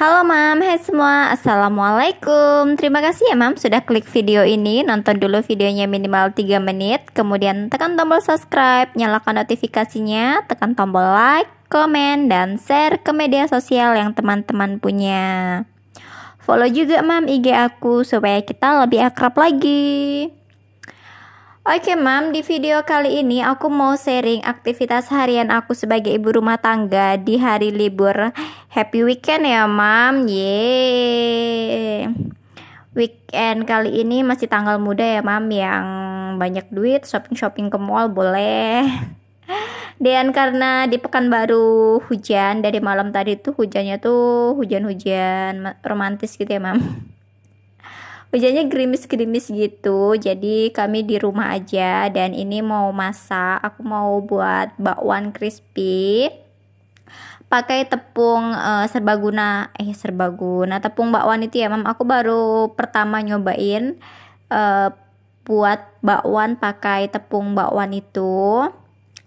Halo Mam, hai semua, Assalamualaikum Terima kasih ya Mam sudah klik video ini Nonton dulu videonya minimal 3 menit Kemudian tekan tombol subscribe, nyalakan notifikasinya Tekan tombol like, komen, dan share ke media sosial yang teman-teman punya Follow juga Mam IG aku supaya kita lebih akrab lagi Oke mam, di video kali ini aku mau sharing aktivitas harian aku sebagai ibu rumah tangga di hari libur Happy weekend ya mam, Ye. Weekend kali ini masih tanggal muda ya mam yang banyak duit shopping-shopping ke mall boleh dan karena di pekan baru hujan dari malam tadi tuh hujannya tuh hujan-hujan romantis gitu ya mam hujannya gerimis-gerimis gitu jadi kami di rumah aja dan ini mau masak aku mau buat bakwan crispy pakai tepung uh, serbaguna eh serbaguna tepung bakwan itu ya mam aku baru pertama nyobain uh, buat bakwan pakai tepung bakwan itu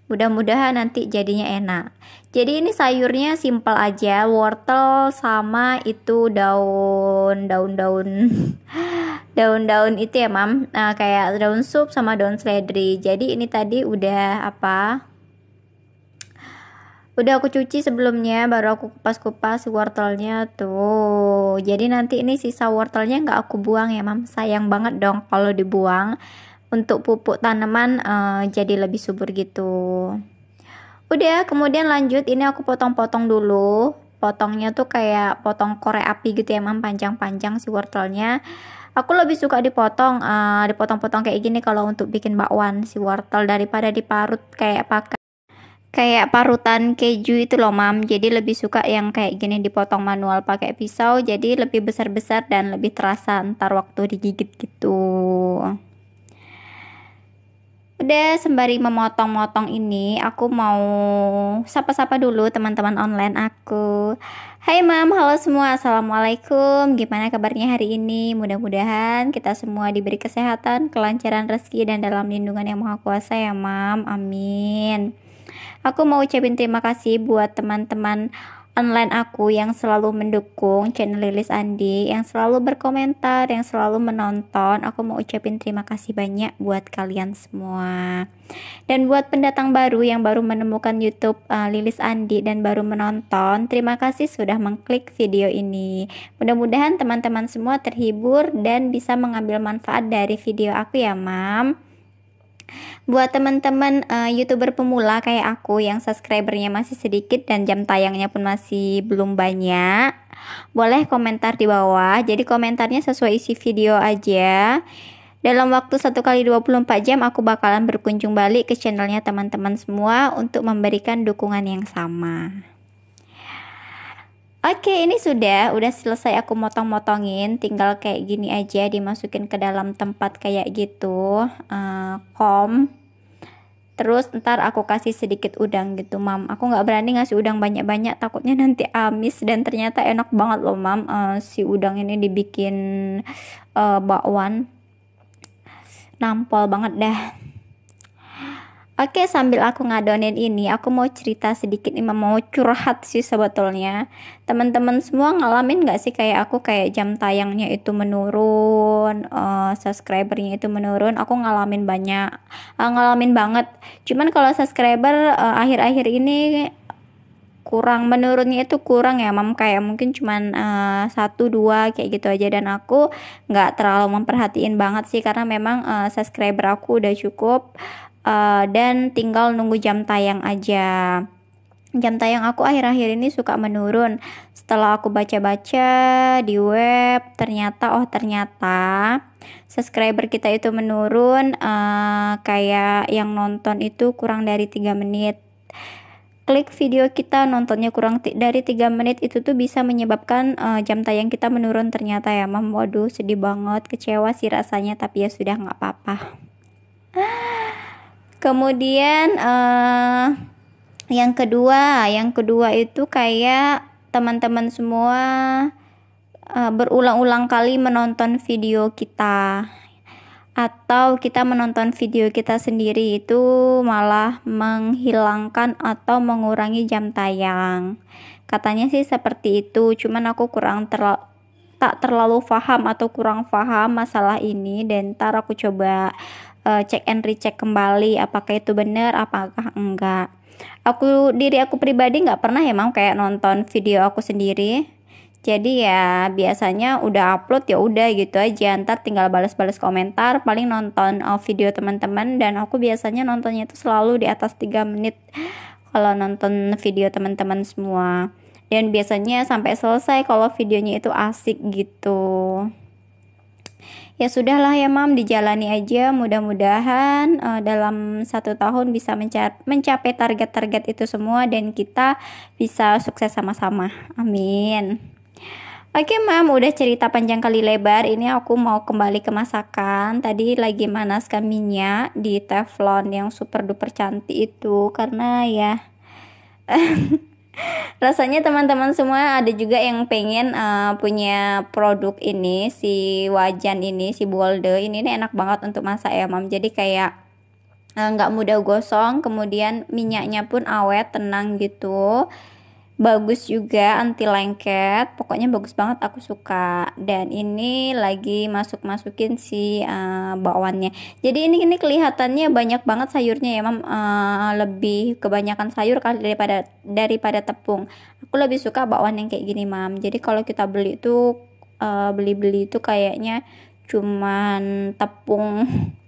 mudah-mudahan nanti jadinya enak jadi ini sayurnya simple aja, wortel sama itu daun daun-daun daun-daun itu ya, Mam. Nah, kayak daun sup sama daun seledri. Jadi ini tadi udah apa? Udah aku cuci sebelumnya, baru aku kupas-kupas wortelnya tuh. Jadi nanti ini sisa wortelnya nggak aku buang ya, Mam. Sayang banget dong kalau dibuang. Untuk pupuk tanaman uh, jadi lebih subur gitu udah kemudian lanjut ini aku potong-potong dulu potongnya tuh kayak potong korek api gitu ya emang panjang-panjang si wortelnya aku lebih suka dipotong uh, dipotong-potong kayak gini kalau untuk bikin bakwan si wortel daripada diparut kayak pakai kayak parutan keju itu loh mam jadi lebih suka yang kayak gini dipotong manual pakai pisau jadi lebih besar-besar dan lebih terasa ntar waktu digigit gitu Udah sembari memotong-motong ini, aku mau sapa-sapa dulu teman-teman online aku. Hai mam, halo semua, assalamualaikum. Gimana kabarnya hari ini? Mudah-mudahan kita semua diberi kesehatan, kelancaran rezeki dan dalam lindungan yang maha kuasa ya mam. Amin. Aku mau ucapin terima kasih buat teman-teman online aku yang selalu mendukung channel Lilis Andi, yang selalu berkomentar, yang selalu menonton. Aku mau ucapin terima kasih banyak buat kalian semua. Dan buat pendatang baru yang baru menemukan YouTube uh, Lilis Andi dan baru menonton, terima kasih sudah mengklik video ini. Mudah-mudahan teman-teman semua terhibur dan bisa mengambil manfaat dari video aku ya, Mam buat teman-teman uh, youtuber pemula kayak aku yang subscribernya masih sedikit dan jam tayangnya pun masih belum banyak boleh komentar di bawah jadi komentarnya sesuai isi video aja dalam waktu 1 kali 24 jam aku bakalan berkunjung balik ke channelnya teman-teman semua untuk memberikan dukungan yang sama. Oke, ini sudah, udah selesai aku motong-motongin, tinggal kayak gini aja dimasukin ke dalam tempat kayak gitu, uh, kom. Terus ntar aku kasih sedikit udang gitu, mam. Aku nggak berani ngasih udang banyak-banyak, takutnya nanti amis dan ternyata enak banget loh, mam. Uh, si udang ini dibikin uh, bakwan, nampol banget dah. Oke, sambil aku ngadonin ini, aku mau cerita sedikit, ini mau curhat sih sebetulnya. Teman-teman semua ngalamin nggak sih kayak aku kayak jam tayangnya itu menurun, uh, subscribernya itu menurun. Aku ngalamin banyak, uh, ngalamin banget. Cuman kalau subscriber eh, akhir-akhir uh, ini kurang menurunnya itu kurang ya mam kayak mungkin cuman uh, satu dua kayak gitu aja dan aku nggak terlalu memperhatiin banget sih karena memang uh, subscriber aku udah cukup uh, dan tinggal nunggu jam tayang aja jam tayang aku akhir-akhir ini suka menurun. Setelah aku baca-baca di web, ternyata oh ternyata subscriber kita itu menurun uh, kayak yang nonton itu kurang dari 3 menit. Klik video kita nontonnya kurang dari 3 menit itu tuh bisa menyebabkan uh, jam tayang kita menurun ternyata ya mam. Waduh sedih banget, kecewa sih rasanya tapi ya sudah nggak apa-apa. kemudian uh, yang kedua yang kedua itu kayak teman-teman semua uh, berulang-ulang kali menonton video kita atau kita menonton video kita sendiri itu malah menghilangkan atau mengurangi jam tayang. Katanya sih seperti itu, cuman aku kurang tak terlalu paham atau kurang paham masalah ini dan ntar aku coba uh, eh, cek and recheck kembali apakah itu benar apakah enggak aku diri aku pribadi nggak pernah ya kayak nonton video aku sendiri jadi ya biasanya udah upload ya udah gitu aja ntar tinggal balas-balas komentar paling nonton eh, video teman-teman dan aku biasanya nontonnya itu selalu di atas 3 menit kalau nonton video teman-teman semua dan biasanya sampai selesai kalau videonya itu asik gitu ya sudahlah ya mam dijalani aja mudah-mudahan uh, dalam satu tahun bisa menca mencapai target-target itu semua dan kita bisa sukses sama-sama amin Oke mam, udah cerita panjang kali lebar. Ini aku mau kembali ke masakan. Tadi lagi manaskan minyak di teflon yang super duper cantik itu karena ya rasanya teman-teman semua ada juga yang pengen uh, punya produk ini si wajan ini si bolde ini, ini enak banget untuk masak ya mam jadi kayak eh, nggak uh, mudah gosong kemudian minyaknya pun awet tenang gitu bagus juga anti lengket pokoknya bagus banget aku suka dan ini lagi masuk masukin si uh, bakwannya jadi ini ini kelihatannya banyak banget sayurnya ya mam uh, lebih kebanyakan sayur kali daripada daripada tepung aku lebih suka bakwan yang kayak gini mam jadi kalau kita beli itu uh, eh, beli beli itu kayaknya cuman tepung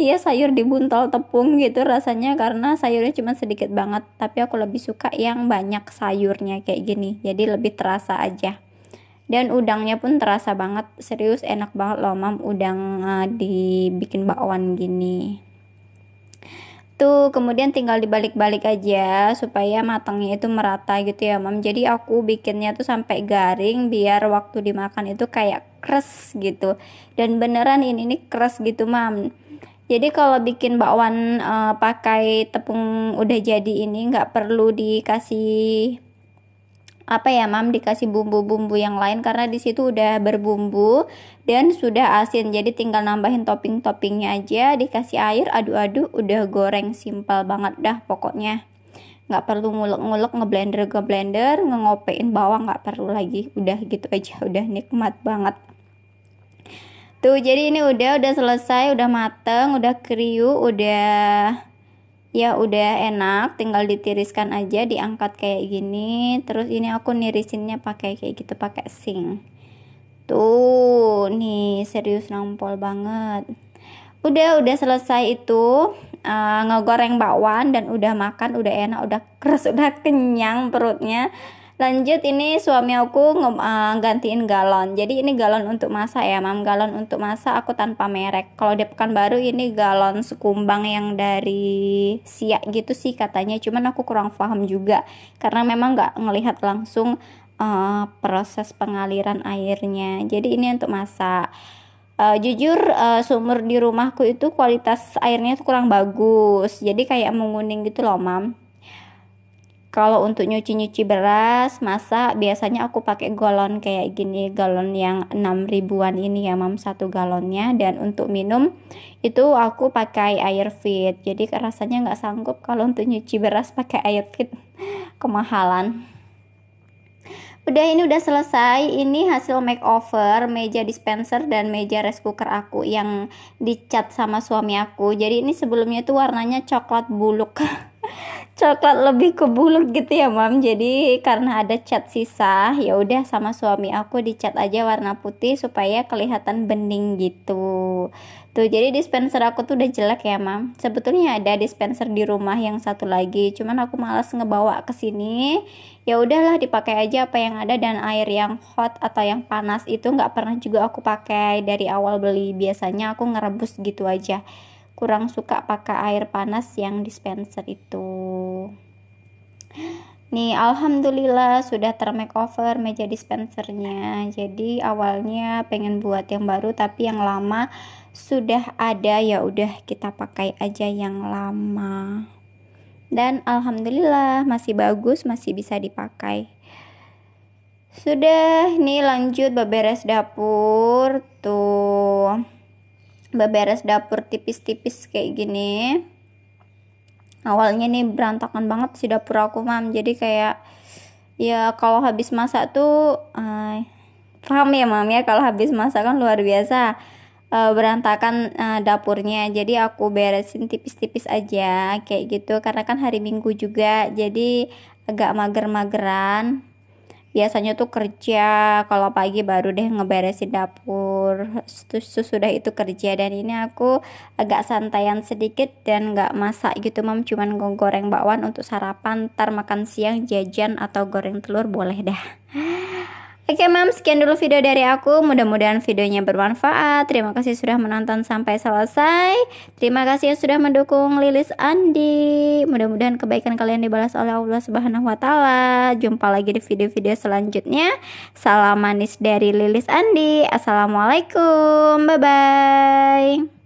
iya sayur dibuntal tepung gitu rasanya karena sayurnya cuma sedikit banget tapi aku lebih suka yang banyak sayurnya kayak gini jadi lebih terasa aja dan udangnya pun terasa banget serius enak banget loh mam udang uh, dibikin bakwan gini itu kemudian tinggal dibalik-balik aja supaya matangnya itu merata gitu ya mam jadi aku bikinnya tuh sampai garing biar waktu dimakan itu kayak kres gitu dan beneran ini ini kres gitu mam jadi kalau bikin bakwan uh, pakai tepung udah jadi ini nggak perlu dikasih apa ya mam dikasih bumbu-bumbu yang lain karena di situ udah berbumbu dan sudah asin jadi tinggal nambahin topping-toppingnya aja dikasih air aduk-aduk udah goreng simpel banget dah pokoknya nggak perlu ngulek-ngulek ngeblender ngeblender ngengopein bawang nggak perlu lagi udah gitu aja udah nikmat banget tuh jadi ini udah udah selesai udah mateng udah kriuk udah ya udah enak tinggal ditiriskan aja diangkat kayak gini terus ini aku nirisinnya pakai kayak gitu pakai sing tuh nih serius nampol banget udah udah selesai itu uh, ngegoreng bakwan dan udah makan udah enak udah keras udah kenyang perutnya lanjut ini suami aku uh, gantiin galon jadi ini galon untuk masak ya mam galon untuk masak aku tanpa merek kalau di Pekanbaru ini galon sekumbang yang dari siak gitu sih katanya cuman aku kurang paham juga karena memang nggak ngelihat langsung uh, proses pengaliran airnya jadi ini untuk masak uh, jujur uh, sumur di rumahku itu kualitas airnya itu kurang bagus jadi kayak menguning gitu loh mam kalau untuk nyuci-nyuci beras, masak biasanya aku pakai galon kayak gini, galon yang 6 ribuan ini ya, Mam, satu galonnya. Dan untuk minum itu aku pakai air fit. Jadi rasanya nggak sanggup kalau untuk nyuci beras pakai air fit kemahalan. Udah ini udah selesai. Ini hasil makeover meja dispenser dan meja rice cooker aku yang dicat sama suami aku. Jadi ini sebelumnya tuh warnanya coklat buluk. coklat lebih ke bulut gitu ya mam jadi karena ada cat sisa ya udah sama suami aku dicat aja warna putih supaya kelihatan bening gitu tuh jadi dispenser aku tuh udah jelek ya mam sebetulnya ada dispenser di rumah yang satu lagi cuman aku malas ngebawa ke sini ya udahlah dipakai aja apa yang ada dan air yang hot atau yang panas itu nggak pernah juga aku pakai dari awal beli biasanya aku ngerebus gitu aja kurang suka pakai air panas yang dispenser itu nih alhamdulillah sudah termakeover meja dispensernya jadi awalnya pengen buat yang baru tapi yang lama sudah ada ya udah kita pakai aja yang lama dan alhamdulillah masih bagus masih bisa dipakai sudah nih lanjut beberes dapur tuh beberes dapur tipis-tipis kayak gini awalnya nih berantakan banget si dapur aku mam jadi kayak ya kalau habis masak tuh uh, paham ya mam ya kalau habis masak kan luar biasa uh, berantakan uh, dapurnya jadi aku beresin tipis-tipis aja kayak gitu karena kan hari minggu juga jadi agak mager-mageran biasanya tuh kerja kalau pagi baru deh ngeberesin dapur sudah itu kerja dan ini aku agak santaian sedikit dan nggak masak gitu mam cuman goreng bakwan untuk sarapan ntar makan siang jajan atau goreng telur boleh dah Oke mam, sekian dulu video dari aku. Mudah-mudahan videonya bermanfaat. Terima kasih sudah menonton sampai selesai. Terima kasih yang sudah mendukung Lilis Andi. Mudah-mudahan kebaikan kalian dibalas oleh Allah Subhanahu wa Jumpa lagi di video-video selanjutnya. Salam manis dari Lilis Andi. Assalamualaikum. Bye bye.